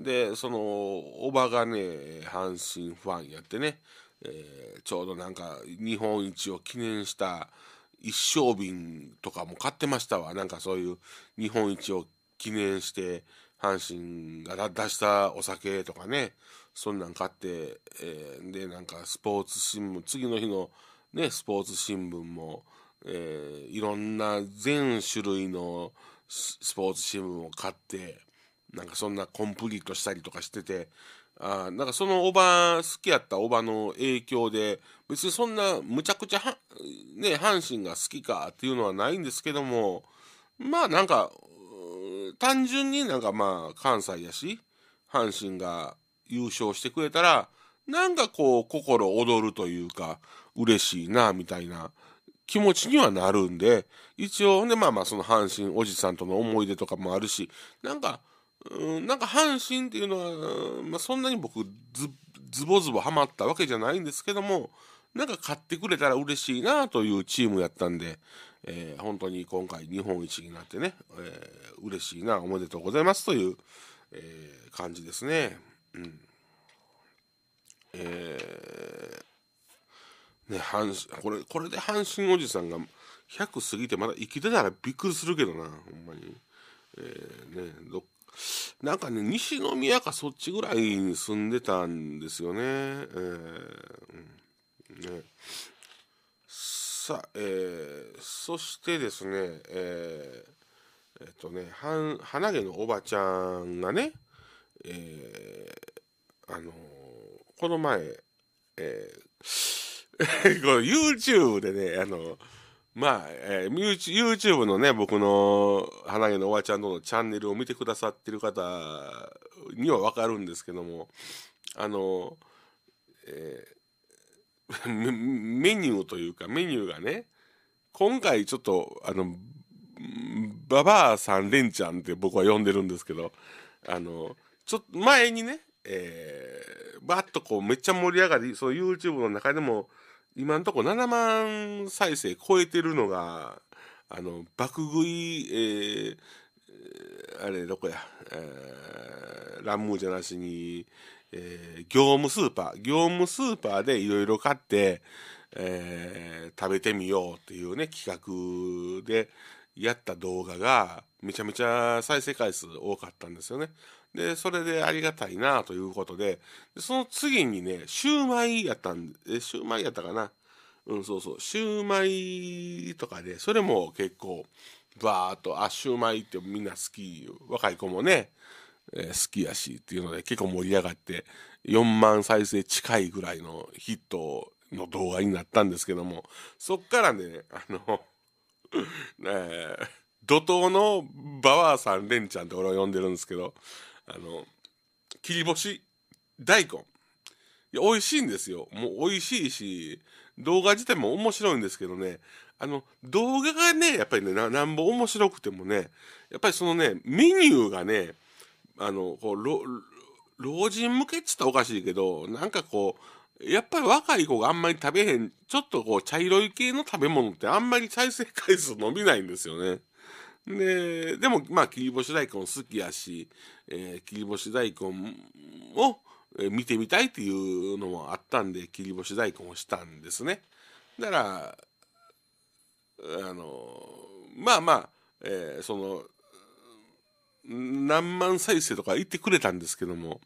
でそのおばがね阪神ファンやってね、えー、ちょうどなんか日本一を記念した一升瓶とかも買ってましたわなんかそういう日本一を記念して阪神が出したお酒とかねそんなん買って、えー、でなんかスポーツ新聞次の日の、ね、スポーツ新聞も、えー、いろんな全種類のスポーツ新聞を買って。なんかそんなコンプリートしたりとかしてて、あなんかそのおば、好きやったおばの影響で、別にそんなむちゃくちゃは、ね、阪神が好きかっていうのはないんですけども、まあなんか、単純になんかまあ関西やし、阪神が優勝してくれたら、なんかこう心躍るというか、嬉しいな、みたいな。気持ちにはなるんで、一応ね、まあまあその阪神おじさんとの思い出とかもあるし、なんかうん、なんか阪神っていうのは、まあ、そんなに僕ズズボズボハマったわけじゃないんですけどもなんか買ってくれたら嬉しいなというチームやったんで、えー、本当に今回日本一になってね、えー、嬉しいなおめでとうございますという、えー、感じですね。うんえー、ね阪神これこれで阪神おじさんが100過ぎてまだ生きてたらびっくりするけどなほんまに。えーね、どっなんかね、西宮かそっちぐらいに住んでたんですよね。えー、ねさあ、えー、そしてですね、えー、えっとね、は花毛のおばちゃんがね、えー、あのー、この前、えー、[LAUGHS] この YouTube でね、あのーまあ、えー、YouTube のね、僕の花毛のおばちゃんとのチャンネルを見てくださってる方にはわかるんですけども、あの、えー、[LAUGHS] メニューというか、メニューがね、今回ちょっと、あの、ババアさんレンちゃんって僕は呼んでるんですけど、あの、ちょっと前にね、えー、バッとこうめっちゃ盛り上がり、その YouTube の中でも、今んとこ7万再生超えてるのが、あの、爆食い、えー、あれ、どこや、えー、ラムーじゃなしに、えー、業務スーパー、業務スーパーでいろいろ買って、えー、食べてみようっていうね、企画でやった動画が、めちゃめちゃ再生回数多かったんですよね。でそれでありがたいなということでその次にねシューマイやったんでシューマイやったかなうんそうそうシューマイとかでそれも結構バーっとあシューマイってみんな好き若い子もね、えー、好きやしっていうので結構盛り上がって4万再生近いぐらいのヒットの動画になったんですけどもそっからねあのね [LAUGHS] え怒涛のバワーさんレンちゃんって俺は呼んでるんですけどあの切り干し大根いや美味しいんですよもう美味しいし動画自体も面白いんですけどねあの動画がねやっぱりねなんぼ面白くてもねやっぱりそのねメニューがねあのこう老人向けっ言ったらおかしいけどなんかこうやっぱり若い子があんまり食べへんちょっとこう茶色い系の食べ物ってあんまり再生回数伸びないんですよね。で、でも、まあ、切り干し大根好きやし、えー、切り干し大根を見てみたいっていうのもあったんで、切り干し大根をしたんですね。だから、あの、まあまあ、えー、その、何万再生とか言ってくれたんですけども、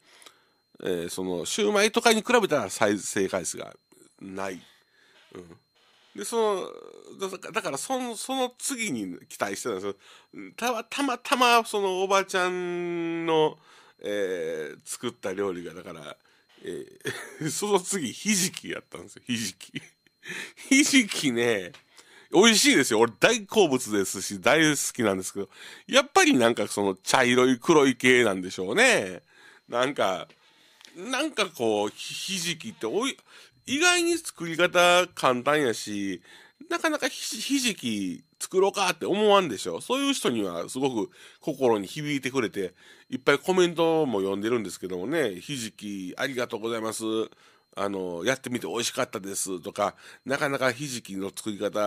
えー、その、シューマイとかに比べたら再生回数がない。うん。で、その、だからその、その次に期待してたんですよ。たたまたま、そのおばちゃんの、えー、作った料理が、だから、えー、[LAUGHS] その次、ひじきやったんですよ、ひじき。ひじきね、美味しいですよ。俺大好物ですし、大好きなんですけど、やっぱりなんかその茶色い黒い系なんでしょうね。なんか、なんかこう、ひじきっておい、意外に作り方簡単やし、なかなかひじき作ろうかって思わんでしょ。そういう人にはすごく心に響いてくれて、いっぱいコメントも読んでるんですけどもね、ひじきありがとうございます。あの、やってみて美味しかったですとか、なかなかひじきの作り方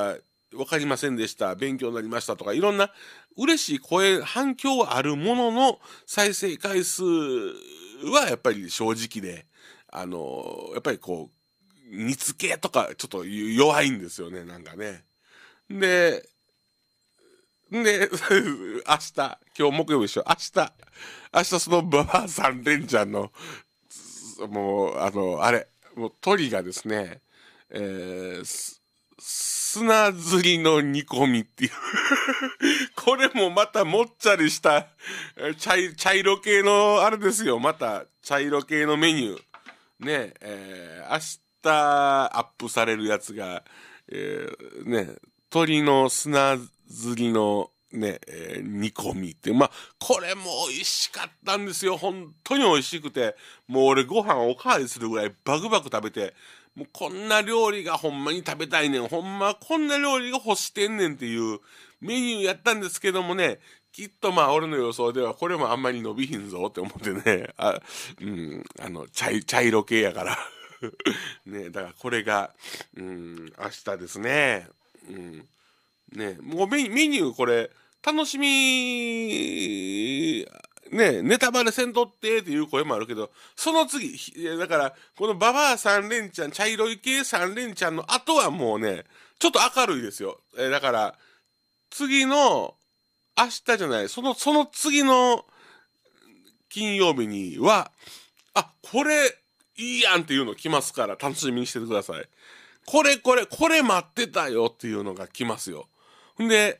わかりませんでした、勉強になりましたとか、いろんな嬉しい声、反響はあるものの、再生回数はやっぱり正直で、あの、やっぱりこう、煮付けとか、ちょっと弱いんですよね、なんかね。で、で、[LAUGHS] 明日、今日木曜日でしょ、明日、明日そのババアさん連ちゃんの、もう、あの、あれ、もう鳥がですね、えー、砂ずりの煮込みっていう [LAUGHS] これもまたもっちゃりした、茶茶色系の、あれですよ、また茶色系のメニュー。ねえ、えたアップされるやつが、えー、ね、鳥の砂ずりのね、えー、煮込みってまあ、これも美味しかったんですよ。本当に美味しくて。もう俺ご飯おかわりするぐらいバクバク食べて、もうこんな料理がほんまに食べたいねん。ほんまこんな料理が欲してんねんっていうメニューやったんですけどもね、きっとまあ俺の予想ではこれもあんまり伸びひんぞって思ってね、あ、うん、あの、茶茶色系やから。[LAUGHS] ねだからこれが、うん、明日ですね。うん。ねもうメニューこれ、楽しみ、ねネタバレせんとってっていう声もあるけど、その次、だから、このババア三連ちゃん、茶色い系三連ちゃんの後はもうね、ちょっと明るいですよ。えだから、次の、明日じゃない、その、その次の金曜日には、あ、これ、いいやんっていうの来ますから、楽しみにしててください。これこれ、これ待ってたよっていうのが来ますよ。んで、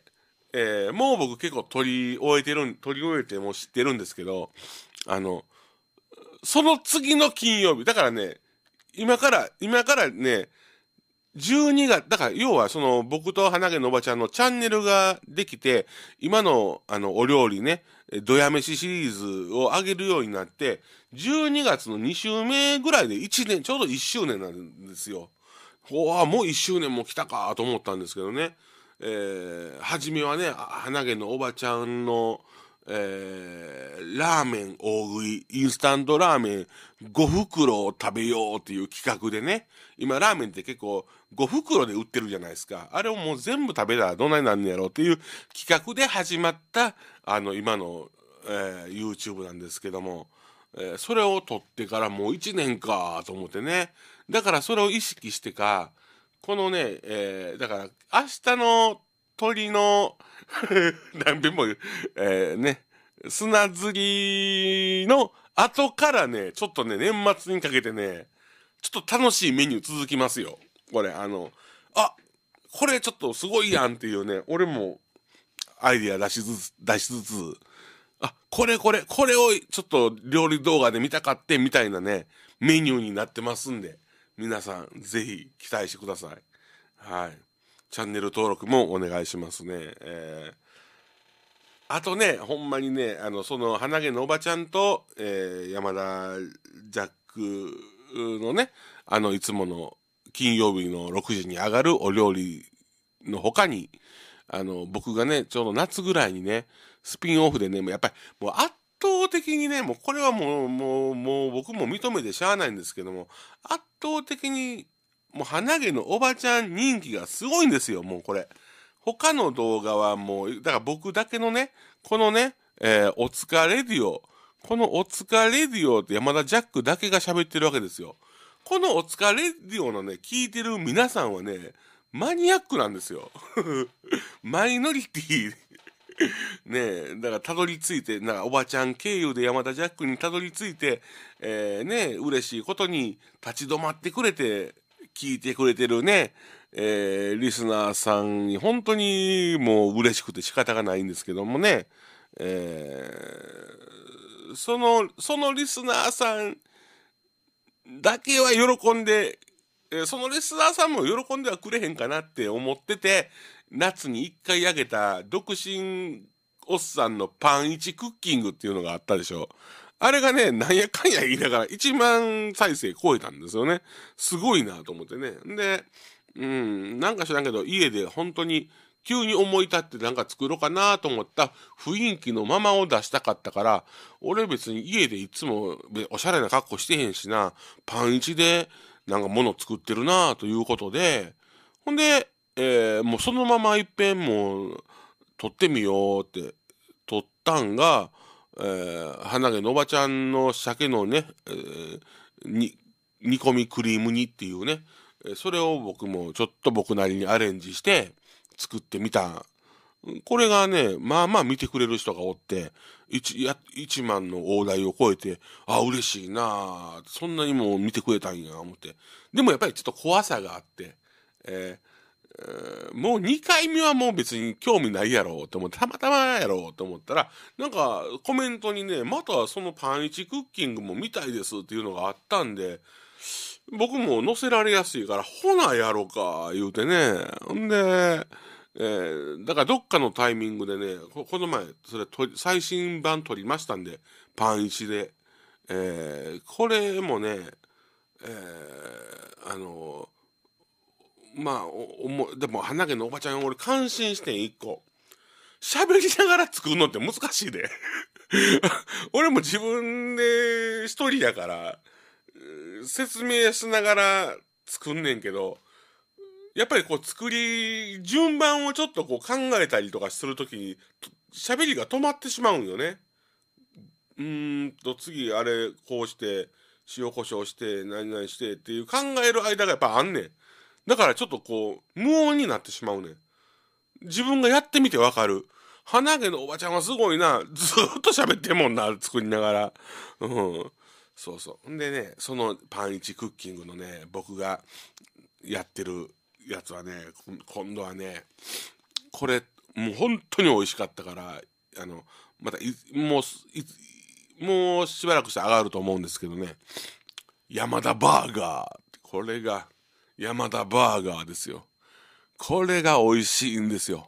えー、もう僕結構取り終えてる、取り終えても知ってるんですけど、あの、その次の金曜日、だからね、今から、今からね、12月、だから要はその僕と花毛のおばちゃんのチャンネルができて、今のあのお料理ね、どや飯シリーズを上げるようになって、12月の2週目ぐらいで1年、ちょうど1周年なんですよ。おもう1周年も来たかと思ったんですけどね。えー、初めはね、花毛のおばちゃんの、えー、ラーメン大食い、インスタントラーメン5袋を食べようっていう企画でね、今ラーメンって結構5袋で売ってるじゃないですか。あれをもう全部食べたらどないなんねやろっていう企画で始まった、あの、今の、えー、YouTube なんですけども、えそれを取ってからもう1年かと思ってねだからそれを意識してかこのね、えー、だから明日の鳥の [LAUGHS] 何遍も言う、えー、ね砂釣りの後からねちょっとね年末にかけてねちょっと楽しいメニュー続きますよこれあのあこれちょっとすごいやんっていうね俺もアイディア出しつつ出しつつあ、これこれ、これをちょっと料理動画で見たかってみたいなね、メニューになってますんで、皆さんぜひ期待してください。はい。チャンネル登録もお願いしますね。えー、あとね、ほんまにね、あの、その、鼻毛のおばちゃんと、えー、山田ジャックのね、あの、いつもの金曜日の6時に上がるお料理の他に、あの、僕がね、ちょうど夏ぐらいにね、スピンオフでね、やっぱりもう圧倒的にね、もうこれはもう、もう、もう僕も認めてしゃあないんですけども、圧倒的にもう鼻毛のおばちゃん人気がすごいんですよ、もうこれ。他の動画はもう、だから僕だけのね、このね、えー、お疲れディオ、このお疲れディオって山田ジャックだけが喋ってるわけですよ。このお疲れディオのね、聞いてる皆さんはね、マニアックなんですよ。[LAUGHS] マイノリティ [LAUGHS] ねえ、だからたどり着いて、なんかおばちゃん経由で山田ジャックにたどり着いて、えー、ねえ、嬉しいことに立ち止まってくれて、聞いてくれてるね、えー、リスナーさんに本当にもう嬉しくて仕方がないんですけどもね、えー、その、そのリスナーさんだけは喜んで、えー、そのリスナーさんも喜んではくれへんかなって思ってて、夏に一回あげた独身おっさんのパンイチクッキングっていうのがあったでしょ。あれがね、なんやかんや言いながら1万再生超えたんですよね。すごいなと思ってね。で、うん、なんか知らんけど、家で本当に急に思い立ってなんか作ろうかなと思った雰囲気のままを出したかったから、俺別に家でいつもおしゃれな格好してへんしな、パンイチでなんか物作ってるなということで、ほんで、えー、もうそのままいっぺんもう撮ってみようって撮ったんが、えー、花毛のおばちゃんの鮭のね、えー、に煮込みクリーム煮っていうねそれを僕もちょっと僕なりにアレンジして作ってみたこれがねまあまあ見てくれる人がおって 1, 万の大台を超えてあ嬉しいなそんなにも見てくれたんや思ってでもやっぱりちょっと怖さがあって、えーもう2回目はもう別に興味ないやろうと思って、たまたまやろうと思ったら、なんかコメントにね、またそのパンイチクッキングも見たいですっていうのがあったんで、僕も載せられやすいから、ほなやろか、言うてね。んで、えー、だからどっかのタイミングでね、この前、それ最新版撮りましたんで、パンイチで。えー、これもね、えー、あのまあおもでも花毛のおばちゃん俺感心してん一個喋りながら作るのって難しいで [LAUGHS] 俺も自分で一人だから説明しながら作んねんけどやっぱりこう作り順番をちょっとこう考えたりとかするときに喋りが止まってしまうんよね。うーんと次あれこうして塩胡椒して何々してっていう考える間がやっぱあんねん。だからちょっとこう、無音になってしまうねん。自分がやってみてわかる。鼻毛のおばちゃんはすごいな。ずっと喋ってもんな、作りながら。うん。そうそう。んでね、そのパンイチクッキングのね、僕がやってるやつはね、今度はね、これ、もう本当に美味しかったから、あの、またもう、もうしばらくして上がると思うんですけどね、山田バーガー。これが、山田バーガーですよ。これが美味しいんですよ。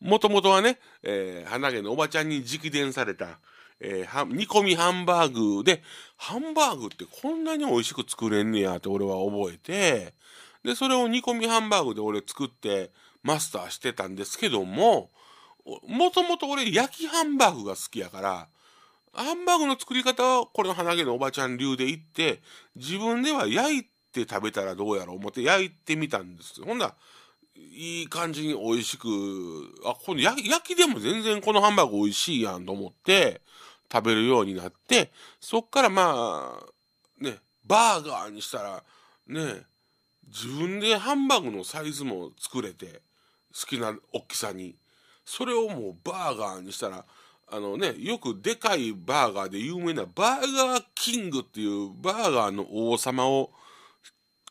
もともとはね、えー、花毛のおばちゃんに直伝された、えー、煮込みハンバーグで、ハンバーグってこんなに美味しく作れんねやって俺は覚えて、で、それを煮込みハンバーグで俺作ってマスターしてたんですけども、もともと俺焼きハンバーグが好きやから、ハンバーグの作り方はこれの花毛のおばちゃん流でいって、自分では焼いて、て食べたらどうやろう思って焼いてみたんですほんならいい感じに美味しくあこの焼きでも全然このハンバーグ美味しいやんと思って食べるようになってそっからまあねバーガーにしたらね自分でハンバーグのサイズも作れて好きな大きさにそれをもうバーガーにしたらあのね、よくでかいバーガーで有名なバーガーキングっていうバーガーの王様を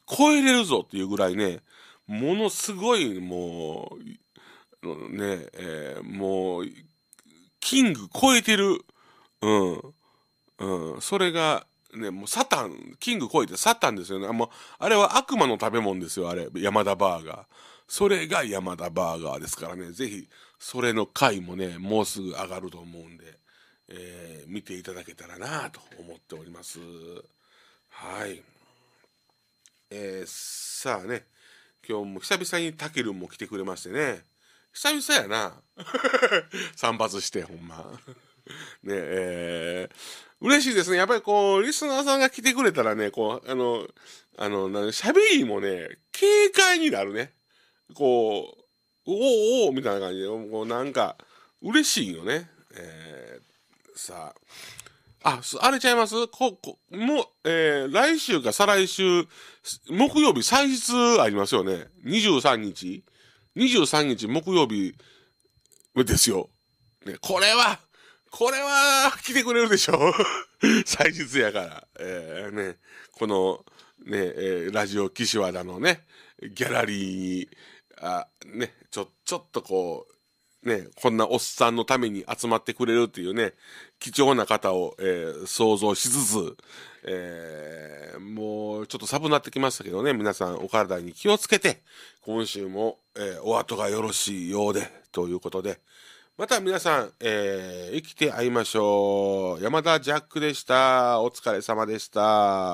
超えれるぞっていうぐらいね、ものすごいもう、ね、えー、もう、キング超えてる。うん。うん。それが、ね、もうサタン、キング超えてサタンですよね。あもうあれは悪魔の食べ物ですよ、あれ。山田バーガー。それが山田バーガーですからね。ぜひ、それの回もね、もうすぐ上がると思うんで、えー、見ていただけたらなと思っております。はい。えー、さあね今日も久々にたけるんも来てくれましてね久々やな [LAUGHS] 散髪してほんまねえー、嬉しいですねやっぱりこうリスナーさんが来てくれたらねこうあのあの喋りもね軽快になるねこうおおおみたいな感じでこうなんか嬉しいよねえー、さああ、あれちゃいますこ、こ、もえー、来週か再来週、木曜日、祭日ありますよね。23日。23日木曜日ですよ。ね、これは、これは、来てくれるでしょ [LAUGHS] 祭日やから。えー、ね、この、ね、えー、ラジオ岸和田のね、ギャラリーに、あ、ね、ちょ、ちょっとこう、ね、こんなおっさんのために集まってくれるっていうね、貴重な方を、えー、想像しつつ、えー、もうちょっと寒くなってきましたけどね、皆さんお体に気をつけて、今週も、えー、お後がよろしいようで、ということで、また皆さん、えー、生きて会いましょう。山田ジャックでした。お疲れ様でした。